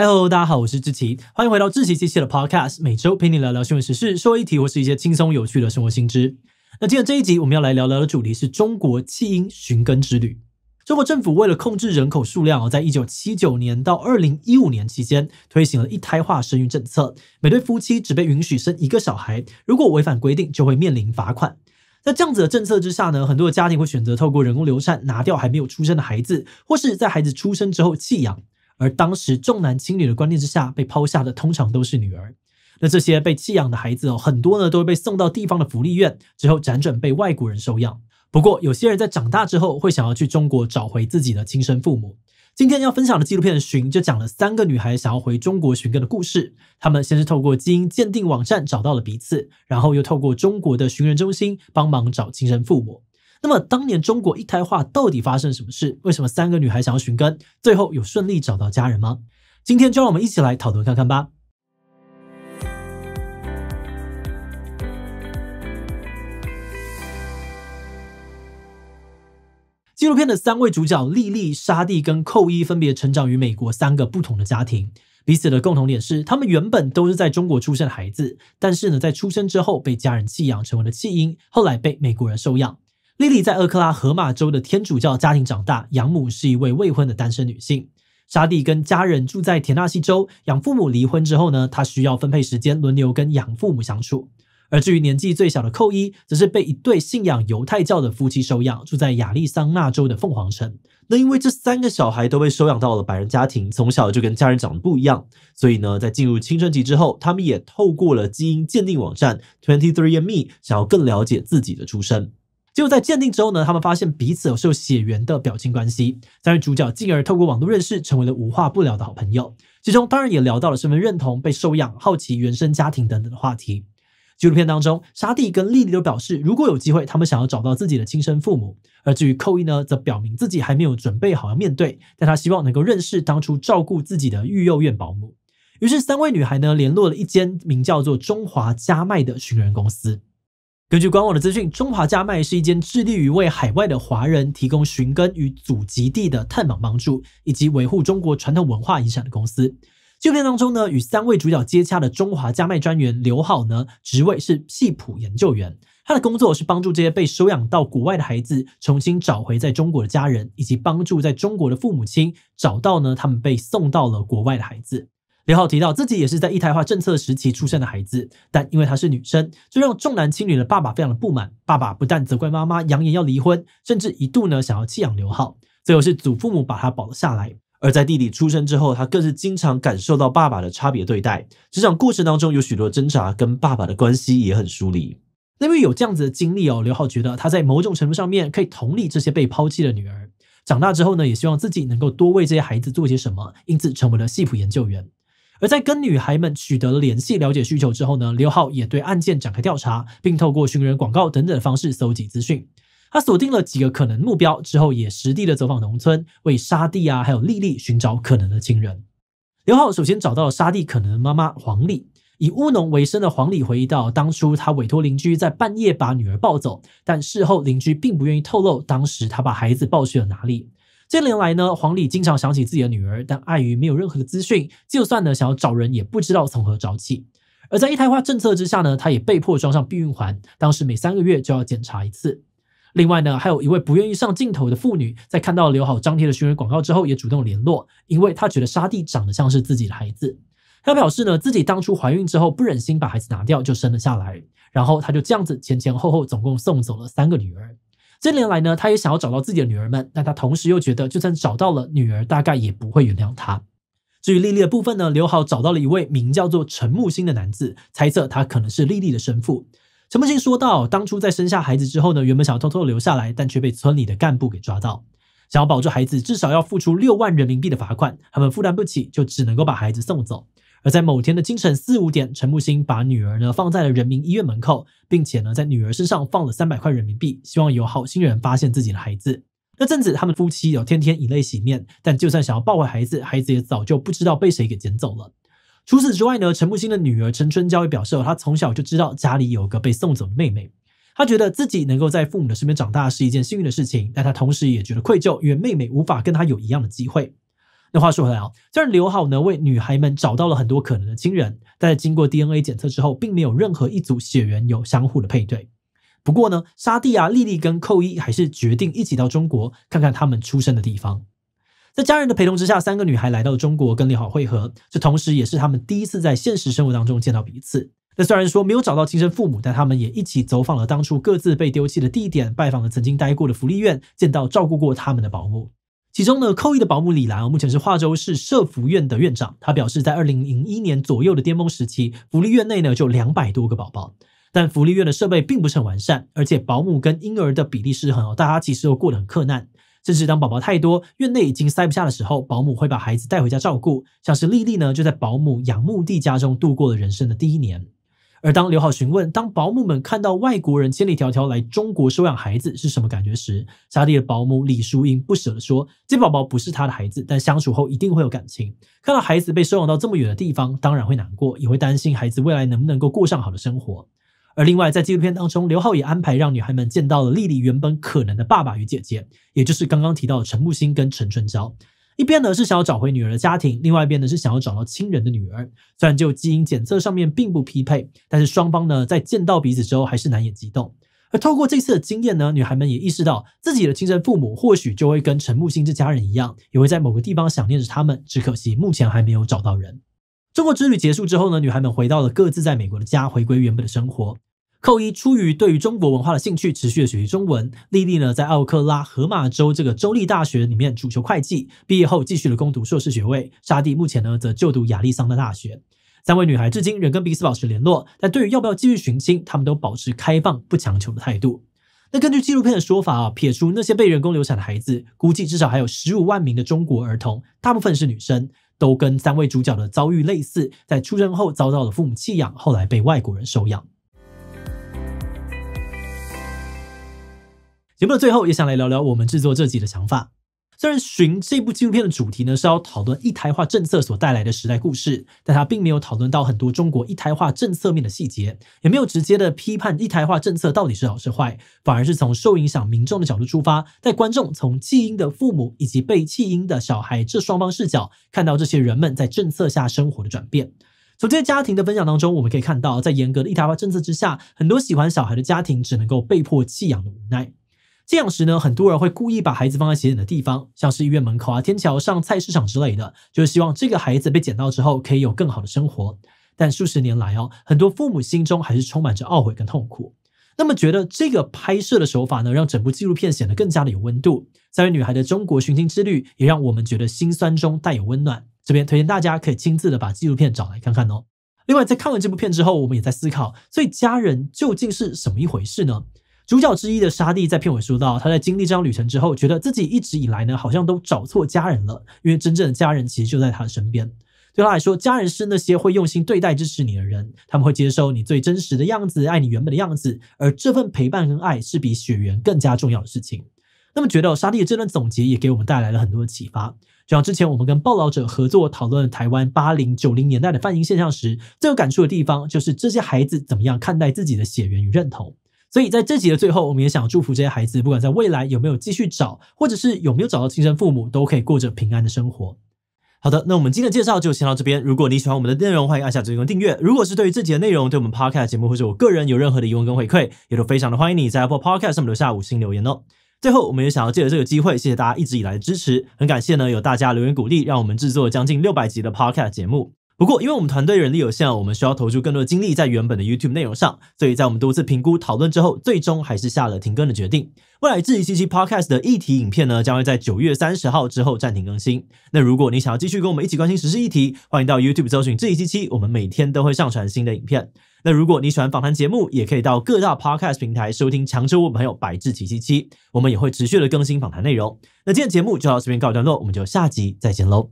Hello，大家好，我是志奇，欢迎回到志奇机器的 Podcast，每周陪你聊聊新闻时事，说一题或是一些轻松有趣的生活新知。那今天这一集，我们要来聊聊的主题是中国弃婴寻根之旅。中国政府为了控制人口数量而在一九七九年到二零一五年期间推行了一胎化生育政策，每对夫妻只被允许生一个小孩，如果违反规定，就会面临罚款。在这样子的政策之下呢，很多的家庭会选择透过人工流产拿掉还没有出生的孩子，或是在孩子出生之后弃养。而当时重男轻女的观念之下，被抛下的通常都是女儿。那这些被弃养的孩子哦，很多呢都会被送到地方的福利院，之后辗转被外国人收养。不过，有些人在长大之后会想要去中国找回自己的亲生父母。今天要分享的纪录片《寻》就讲了三个女孩想要回中国寻根的故事。她们先是透过基因鉴定网站找到了彼此，然后又透过中国的寻人中心帮忙找亲生父母。那么当年中国一胎化到底发生什么事？为什么三个女孩想要寻根？最后有顺利找到家人吗？今天就让我们一起来讨论看看吧。纪录片的三位主角莉莉、沙蒂跟寇伊分别成长于美国三个不同的家庭。彼此的共同点是，他们原本都是在中国出生的孩子，但是呢，在出生之后被家人弃养，成为了弃婴，后来被美国人收养。莉莉在俄克拉荷马州的天主教家庭长大，养母是一位未婚的单身女性。沙蒂跟家人住在田纳西州，养父母离婚之后呢，她需要分配时间，轮流跟养父母相处。而至于年纪最小的寇伊，则是被一对信仰犹太教的夫妻收养，住在亚利桑那州的凤凰城。那因为这三个小孩都被收养到了白人家庭，从小就跟家人长得不一样，所以呢，在进入青春期之后，他们也透过了基因鉴定网站 Twenty Three and Me，想要更了解自己的出身。就在鉴定之后呢，他们发现彼此是有血缘的表亲关系，但是主角进而透过网络认识，成为了无话不聊的好朋友。其中当然也聊到了身份认同、被收养、好奇原生家庭等等的话题。纪录片当中，沙蒂跟莉莉都表示，如果有机会，他们想要找到自己的亲生父母。而至于寇伊呢，则表明自己还没有准备好要面对，但他希望能够认识当初照顾自己的育幼院保姆。于是，三位女孩呢，联络了一间名叫做中华家脉的寻人公司。根据官网的资讯，中华家脉是一间致力于为海外的华人提供寻根与祖籍地的探访帮助，以及维护中国传统文化遗产的公司。纪录片当中呢，与三位主角接洽的中华家脉专员刘浩呢，职位是系谱研究员。他的工作是帮助这些被收养到国外的孩子重新找回在中国的家人，以及帮助在中国的父母亲找到呢他们被送到了国外的孩子。刘浩提到，自己也是在一胎化政策时期出生的孩子，但因为她是女生，这让重男轻女的爸爸非常的不满。爸爸不但责怪妈妈，扬言要离婚，甚至一度呢想要弃养刘浩。最后是祖父母把他保了下来。而在弟弟出生之后，他更是经常感受到爸爸的差别对待。这场故事当中有许多挣扎，跟爸爸的关系也很疏离。因为有这样子的经历哦，刘浩觉得他在某种程度上面可以同理这些被抛弃的女儿。长大之后呢，也希望自己能够多为这些孩子做些什么，因此成为了系谱研究员。而在跟女孩们取得了联系、了解需求之后呢，刘浩也对案件展开调查，并透过寻人广告等等的方式搜集资讯。他锁定了几个可能目标之后，也实地的走访农村，为沙地啊还有丽丽寻找可能的亲人。刘浩首先找到了沙地可能的妈妈黄丽，以务农为生的黄丽回忆到，当初她委托邻居在半夜把女儿抱走，但事后邻居并不愿意透露当时他把孩子抱去了哪里。近年来呢，黄里经常想起自己的女儿，但碍于没有任何的资讯，就算呢想要找人也不知道从何找起。而在一胎化政策之下呢，她也被迫装上避孕环，当时每三个月就要检查一次。另外呢，还有一位不愿意上镜头的妇女，在看到刘好张贴的寻人广告之后，也主动联络，因为她觉得沙地长得像是自己的孩子。她表示呢，自己当初怀孕之后不忍心把孩子拿掉，就生了下来。然后她就这样子前前后后总共送走了三个女儿。近年来呢，他也想要找到自己的女儿们，但他同时又觉得，就算找到了女儿，大概也不会原谅他。至于莉莉的部分呢，刘浩找到了一位名叫做陈木星的男子，猜测他可能是莉莉的生父。陈木星说到，当初在生下孩子之后呢，原本想要偷偷留下来，但却被村里的干部给抓到，想要保住孩子，至少要付出六万人民币的罚款，他们负担不起，就只能够把孩子送走。而在某天的清晨四五点，陈木星把女儿呢放在了人民医院门口，并且呢在女儿身上放了三百块人民币，希望有好心人发现自己的孩子。那阵子，他们夫妻有天天以泪洗面，但就算想要抱回孩子，孩子也早就不知道被谁给捡走了。除此之外呢，陈木星的女儿陈春娇也表示，她从小就知道家里有个被送走的妹妹，她觉得自己能够在父母的身边长大是一件幸运的事情，但她同时也觉得愧疚，因为妹妹无法跟她有一样的机会。那话说回来啊，虽然刘好呢为女孩们找到了很多可能的亲人，但在经过 DNA 检测之后，并没有任何一组血缘有相互的配对。不过呢，沙蒂啊、莉莉跟寇伊还是决定一起到中国看看他们出生的地方。在家人的陪同之下，三个女孩来到中国跟刘好会合，这同时也是他们第一次在现实生活当中见到彼此。那虽然说没有找到亲生父母，但他们也一起走访了当初各自被丢弃的地点，拜访了曾经待过的福利院，见到照顾过他们的保姆。其中呢，扣一的保姆李兰啊，目前是化州市社福院的院长。他表示，在二零零一年左右的巅峰时期，福利院内呢就两百多个宝宝，但福利院的设备并不是很完善，而且保姆跟婴儿的比例失衡哦，大家其实都过得很困难。甚至当宝宝太多，院内已经塞不下的时候，保姆会把孩子带回家照顾。像是丽丽呢，就在保姆杨木地家中度过了人生的第一年。而当刘浩询问当保姆们看到外国人千里迢迢来中国收养孩子是什么感觉时，家里的保姆李淑英不舍地说：“这宝宝不是她的孩子，但相处后一定会有感情。看到孩子被收养到这么远的地方，当然会难过，也会担心孩子未来能不能够过上好的生活。”而另外，在纪录片当中，刘浩也安排让女孩们见到了丽丽原本可能的爸爸与姐姐，也就是刚刚提到的陈木星跟陈春娇。一边呢是想要找回女儿的家庭，另外一边呢是想要找到亲人的女儿。虽然就基因检测上面并不匹配，但是双方呢在见到彼此之后还是难掩激动。而透过这次的经验呢，女孩们也意识到自己的亲生父母或许就会跟陈木星这家人一样，也会在某个地方想念着他们。只可惜目前还没有找到人。中国之旅结束之后呢，女孩们回到了各自在美国的家，回归原本的生活。寇伊出于对于中国文化的兴趣，持续的学习中文。丽丽呢，在奥克拉荷马州这个州立大学里面主修会计，毕业后继续了攻读硕士学位。沙蒂目前呢，则就读亚利桑那大学。三位女孩至今仍跟彼此保持联络，但对于要不要继续寻亲，他们都保持开放、不强求的态度。那根据纪录片的说法啊，撇除那些被人工流产的孩子，估计至少还有十五万名的中国儿童，大部分是女生，都跟三位主角的遭遇类似，在出生后遭到了父母弃养，后来被外国人收养。节目的最后也想来聊聊我们制作这集的想法。虽然寻这部纪录片的主题呢是要讨论一胎化政策所带来的时代故事，但它并没有讨论到很多中国一胎化政策面的细节，也没有直接的批判一胎化政策到底是好是坏，反而是从受影响民众的角度出发，在观众从弃婴的父母以及被弃婴的小孩这双方视角，看到这些人们在政策下生活的转变。从这些家庭的分享当中，我们可以看到，在严格的一胎化政策之下，很多喜欢小孩的家庭只能够被迫弃养的无奈。这样时呢，很多人会故意把孩子放在显眼的地方，像是医院门口啊、天桥上、菜市场之类的，就是希望这个孩子被捡到之后可以有更好的生活。但数十年来哦，很多父母心中还是充满着懊悔跟痛苦。那么觉得这个拍摄的手法呢，让整部纪录片显得更加的有温度。三位女孩的中国寻亲之旅，也让我们觉得心酸中带有温暖。这边推荐大家可以亲自的把纪录片找来看看哦。另外，在看完这部片之后，我们也在思考，所以家人究竟是什么一回事呢？主角之一的沙地在片尾说到，他在经历这场旅程之后，觉得自己一直以来呢，好像都找错家人了。因为真正的家人其实就在他的身边。对他来说，家人是那些会用心对待、支持你的人，他们会接受你最真实的样子，爱你原本的样子。而这份陪伴跟爱，是比血缘更加重要的事情。那么，觉得沙地的这段总结也给我们带来了很多的启发。就像之前我们跟报道者合作讨论台湾八零九零年代的泛音现象时，最有感触的地方，就是这些孩子怎么样看待自己的血缘与认同。所以，在这集的最后，我们也想祝福这些孩子，不管在未来有没有继续找，或者是有没有找到亲生父母，都可以过着平安的生活。好的，那我们今天的介绍就先到这边。如果你喜欢我们的内容，欢迎按下这个订阅。如果是对于这集的内容，对我们 Podcast 节目或者我个人有任何的疑问跟回馈，也都非常的欢迎你在 Apple Podcast 上面留下五星留言哦。最后，我们也想要借着这个机会，谢谢大家一直以来的支持，很感谢呢有大家留言鼓励，让我们制作将近六百集的 Podcast 节目。不过，因为我们团队人力有限，我们需要投注更多的精力在原本的 YouTube 内容上，所以在我们多次评估讨论之后，最终还是下了停更的决定。未来《质疑七七》Podcast 的议题影片呢，将会在九月三十号之后暂停更新。那如果你想要继续跟我们一起关心时事议题，欢迎到 YouTube 搜寻质一七七”，我们每天都会上传新的影片。那如果你喜欢访谈节目，也可以到各大 Podcast 平台收听《强周》我们还有《百智奇七七》，我们也会持续的更新访谈内容。那今天节目就到这边告一段落，我们就下集再见喽。